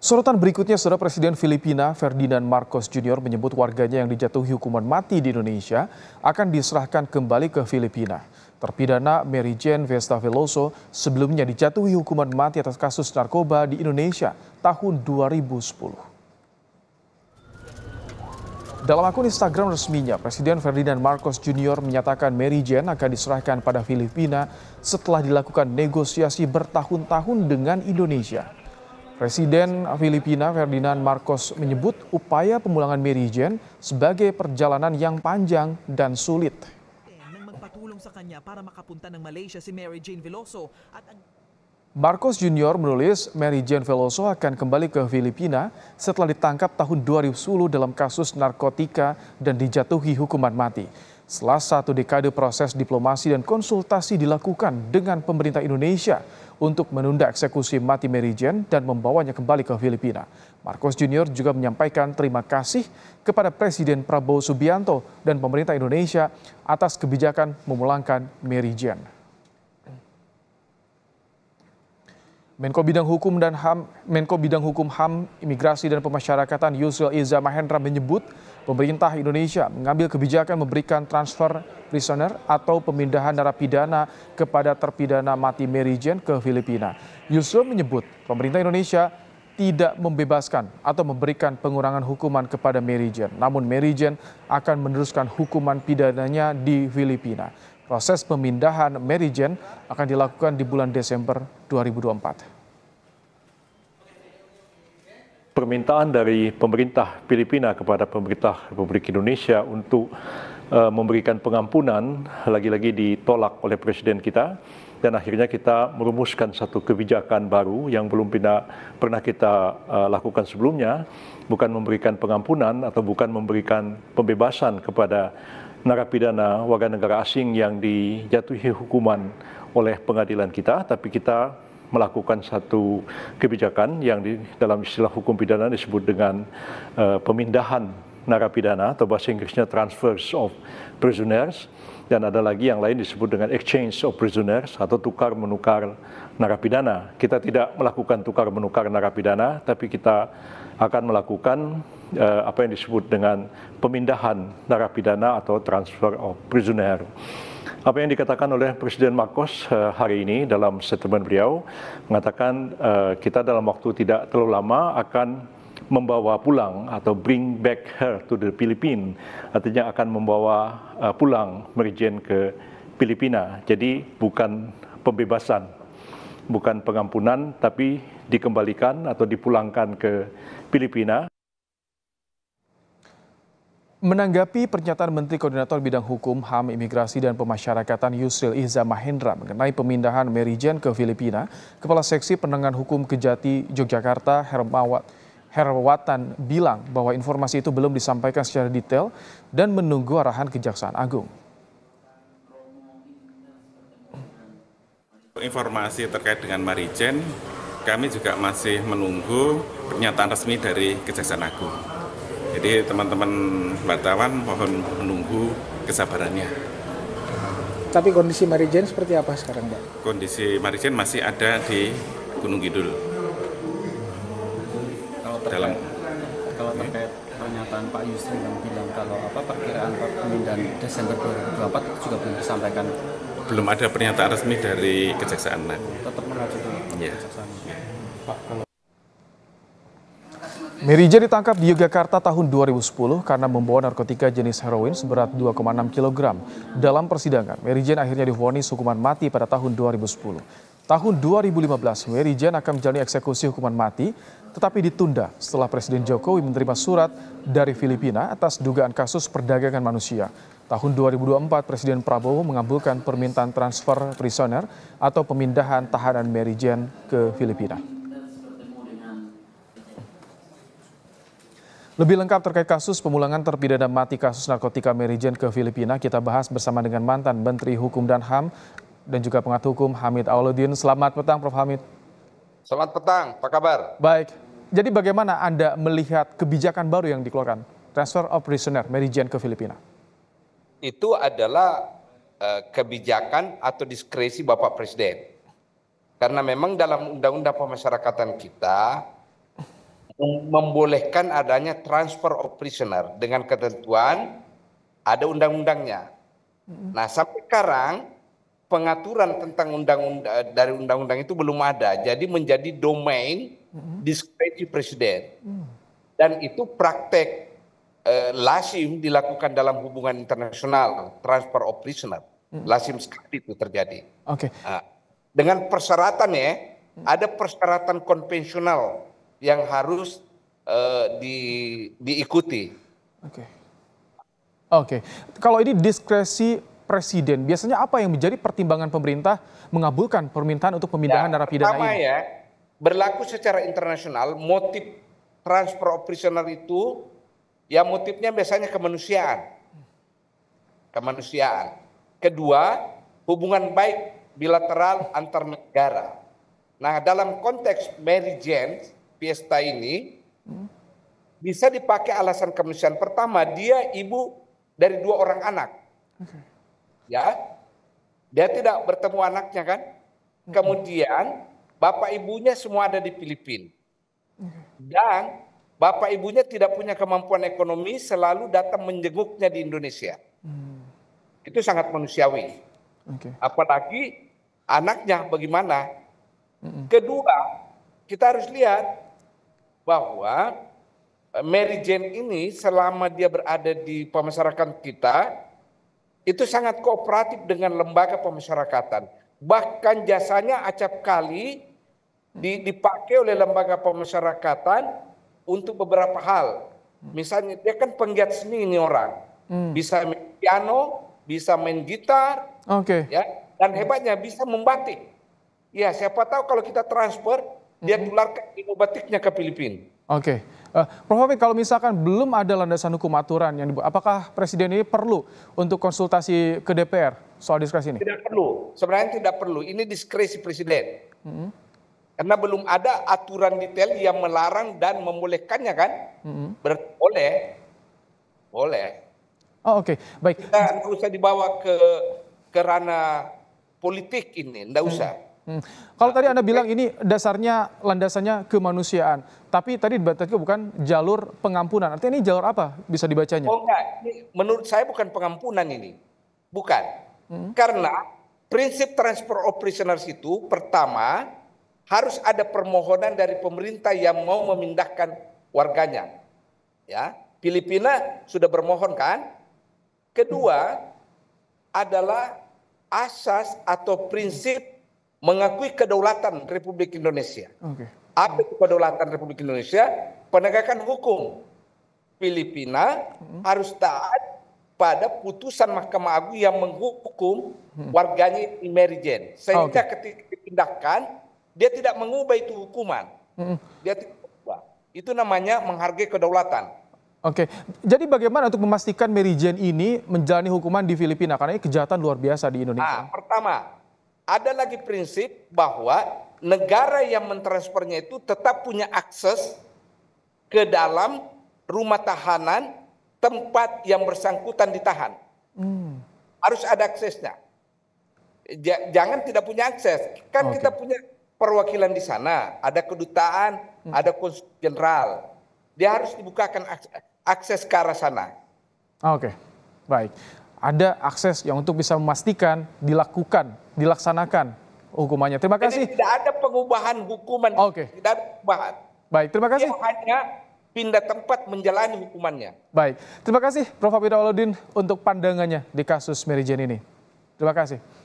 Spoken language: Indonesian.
Sorotan berikutnya, saudara Presiden Filipina Ferdinand Marcos Jr. menyebut warganya yang dijatuhi hukuman mati di Indonesia akan diserahkan kembali ke Filipina. Terpidana Mary Jane Vesta Veloso sebelumnya dijatuhi hukuman mati atas kasus narkoba di Indonesia tahun 2010. Dalam akun Instagram resminya, Presiden Ferdinand Marcos Jr. menyatakan Mary Jane akan diserahkan pada Filipina setelah dilakukan negosiasi bertahun-tahun dengan Indonesia. Presiden Filipina Ferdinand Marcos menyebut upaya pemulangan Mary Jane sebagai perjalanan yang panjang dan sulit. Marcos Jr. menulis Mary Jane Veloso akan kembali ke Filipina setelah ditangkap tahun 2010 dalam kasus narkotika dan dijatuhi hukuman mati. Selasa satu dekade proses diplomasi dan konsultasi dilakukan dengan pemerintah Indonesia untuk menunda eksekusi mati Merijen dan membawanya kembali ke Filipina. Marcos Junior juga menyampaikan terima kasih kepada Presiden Prabowo Subianto dan pemerintah Indonesia atas kebijakan memulangkan Merijen. Menko Bidang Hukum dan HAM, Menko Bidang Hukum HAM, Imigrasi dan Pemasyarakatan Yusril Iza Mahendra menyebut pemerintah Indonesia mengambil kebijakan memberikan transfer prisoner atau pemindahan narapidana kepada terpidana mati Mary Jane ke Filipina. Yusril menyebut pemerintah Indonesia tidak membebaskan atau memberikan pengurangan hukuman kepada Mary Jane. Namun Mary Jane akan meneruskan hukuman pidananya di Filipina. Proses pemindahan Merijen akan dilakukan di bulan Desember 2024. Permintaan dari pemerintah Filipina kepada pemerintah Republik Indonesia untuk uh, memberikan pengampunan lagi-lagi ditolak oleh presiden kita dan akhirnya kita merumuskan satu kebijakan baru yang belum pina, pernah kita uh, lakukan sebelumnya, bukan memberikan pengampunan atau bukan memberikan pembebasan kepada narapidana warga negara asing yang dijatuhi hukuman oleh pengadilan kita, tapi kita melakukan satu kebijakan yang di dalam istilah hukum pidana disebut dengan uh, pemindahan narapidana atau bahasa Inggrisnya transfers of prisoners dan ada lagi yang lain disebut dengan exchange of prisoners atau tukar menukar narapidana. Kita tidak melakukan tukar menukar narapidana, tapi kita akan melakukan uh, apa yang disebut dengan pemindahan narapidana atau transfer of prisoner. Apa yang dikatakan oleh Presiden Marcos uh, hari ini dalam statement beliau mengatakan uh, kita dalam waktu tidak terlalu lama akan membawa pulang atau bring back her to the Philippines artinya akan membawa uh, pulang Jane ke Filipina. Jadi bukan pembebasan bukan pengampunan tapi dikembalikan atau dipulangkan ke Filipina. Menanggapi pernyataan Menteri Koordinator Bidang Hukum, HAM, Imigrasi, dan Pemasyarakatan Yusril Iza Mahendra mengenai pemindahan Mary Jane ke Filipina, Kepala Seksi Pendengar Hukum Kejati Yogyakarta Hermawat Herwatan bilang bahwa informasi itu belum disampaikan secara detail dan menunggu arahan Kejaksaan Agung. Informasi terkait dengan Marijen, kami juga masih menunggu pernyataan resmi dari Kejaksaan Agung. Jadi teman-teman wartawan mohon menunggu kesabarannya. Tapi kondisi Marijen seperti apa sekarang, Pak? Kondisi Marijen masih ada di Gunung Kidul. Kalau terkait, dalam kalau iya. terkait pernyataan Pak Yusri yang bilang kalau apa perkiraan perpindahan Desember 2024 juga belum disampaikan belum ada pernyataan resmi dari Kejaksaan Agung. Tetap mengajukan ya. Kejaksaan. Pak, kalau Merija ditangkap di Yogyakarta tahun 2010 karena membawa narkotika jenis heroin seberat 2,6 kg. Dalam persidangan, Merijen akhirnya divonis hukuman mati pada tahun 2010. Tahun 2015, Merijen akan menjalani eksekusi hukuman mati tetapi ditunda setelah Presiden Jokowi menerima surat dari Filipina atas dugaan kasus perdagangan manusia. Tahun 2024, Presiden Prabowo mengabulkan permintaan transfer prisoner atau pemindahan tahanan Mary Jane ke Filipina. Lebih lengkap terkait kasus pemulangan terpidana mati kasus narkotika Mary Jane ke Filipina, kita bahas bersama dengan mantan Menteri Hukum dan HAM dan juga pengat hukum Hamid Auludin. Selamat petang, Prof. Hamid. Selamat petang, apa kabar? Baik, jadi bagaimana Anda melihat kebijakan baru yang dikeluarkan transfer of prisoner Meridian ke Filipina? Itu adalah eh, kebijakan atau diskresi Bapak Presiden. Karena memang dalam undang-undang pemasyarakatan kita membolehkan adanya transfer of prisoner dengan ketentuan ada undang-undangnya. Mm-hmm. Nah, sampai sekarang pengaturan tentang undang-undang eh, dari undang-undang itu belum ada. Jadi menjadi domain Mm-hmm. diskresi presiden. Mm. Dan itu praktek eh, lasim dilakukan dalam hubungan internasional, transfer of prisoner. Mm. Lasim sekali itu terjadi. Oke. Okay. Nah, dengan persyaratan ya, mm. ada persyaratan konvensional yang harus eh, di, diikuti. Oke. Okay. Oke, okay. kalau ini diskresi presiden, biasanya apa yang menjadi pertimbangan pemerintah mengabulkan permintaan untuk pemindahan ya, narapidana ini? ya, berlaku secara internasional motif transfer of prisoner itu ya motifnya biasanya kemanusiaan. Kemanusiaan. Kedua, hubungan baik bilateral antar negara. Nah, dalam konteks Mary Jane Fiesta ini bisa dipakai alasan kemanusiaan. Pertama, dia ibu dari dua orang anak. Ya. Dia tidak bertemu anaknya kan? Kemudian bapak ibunya semua ada di Filipina. Dan bapak ibunya tidak punya kemampuan ekonomi selalu datang menjenguknya di Indonesia. Hmm. Itu sangat manusiawi. Okay. Apalagi anaknya bagaimana. Hmm. Kedua, kita harus lihat bahwa eh, Mary Jane ini selama dia berada di pemasyarakatan kita itu sangat kooperatif dengan lembaga pemasyarakatan. Bahkan jasanya acap kali dipakai oleh lembaga pemasyarakatan untuk beberapa hal. Hmm. Misalnya dia kan penggiat seni ini orang, hmm. bisa main piano, bisa main gitar, okay. ya, dan hebatnya bisa membatik. Ya siapa tahu kalau kita transfer hmm. dia tularkan ilmu batiknya ke Filipina. Oke. Okay. Uh, eh, Prof. Fik, kalau misalkan belum ada landasan hukum aturan yang dibuat, apakah Presiden ini perlu untuk konsultasi ke DPR soal diskresi ini? Tidak perlu. Sebenarnya tidak perlu. Ini diskresi Presiden. -hmm. Karena belum ada aturan detail yang melarang dan membolehkannya kan? hmm Ber- boleh. Boleh. Oh oke, okay. baik. Kita nggak usah dibawa ke kerana politik ini, nggak usah. Hmm. Hmm. Kalau tadi Anda bilang ini dasarnya, landasannya kemanusiaan. Tapi tadi dibatasi bukan jalur pengampunan. Artinya ini jalur apa bisa dibacanya? Oh enggak, ini, menurut saya bukan pengampunan ini. Bukan. Hmm. Karena prinsip transfer of prisoners itu pertama harus ada permohonan dari pemerintah yang mau memindahkan warganya. Ya, Filipina sudah bermohon kan? Kedua adalah asas atau prinsip mengakui kedaulatan Republik Indonesia. Okay. Apa kedaulatan Republik Indonesia? Penegakan hukum. Filipina hmm. harus taat pada putusan Mahkamah Agung yang menghukum hmm. warganya emergen. Sehingga okay. ketika dipindahkan dia tidak mengubah itu hukuman. Dia tidak mengubah. Itu namanya menghargai kedaulatan. Oke, jadi bagaimana untuk memastikan Mary Jane ini menjalani hukuman di Filipina? Karena ini kejahatan luar biasa di nah, Indonesia. Nah, pertama, ada lagi prinsip bahwa negara yang mentransfernya itu tetap punya akses ke dalam rumah tahanan tempat yang bersangkutan ditahan. Hmm. Harus ada aksesnya. Jangan tidak punya akses. Kan okay. kita punya perwakilan di sana, ada kedutaan, hmm. ada konsul jenderal. Dia harus dibukakan akses ke arah sana. Oke, okay. baik. Ada akses yang untuk bisa memastikan dilakukan, dilaksanakan hukumannya. Terima kasih. Jadi tidak ada pengubahan hukuman. Oke. Okay. Tidak ada pengubahan. Baik, terima kasih. Dia hanya pindah tempat menjalani hukumannya. Baik, terima kasih Prof. Abidah Alauddin untuk pandangannya di kasus Mary Jane ini. Terima kasih.